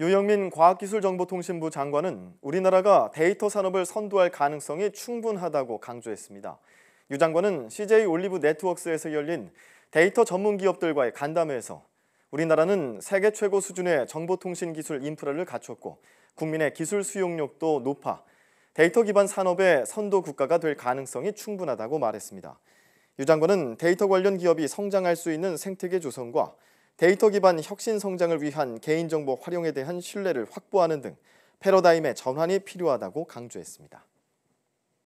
유영민 과학기술정보통신부 장관은 우리나라가 데이터 산업을 선도할 가능성이 충분하다고 강조했습니다. 유 장관은 CJ 올리브 네트웍스에서 열린 데이터 전문 기업들과의 간담회에서 우리나라는 세계 최고 수준의 정보통신 기술 인프라를 갖췄고 국민의 기술 수용력도 높아 데이터 기반 산업의 선도 국가가 될 가능성이 충분하다고 말했습니다. 유 장관은 데이터 관련 기업이 성장할 수 있는 생태계 조성과 데이터 기반 혁신 성장을 위한 개인정보 활용에 대한 신뢰를 확보하는 등 패러다임의 전환이 필요하다고 강조했습니다.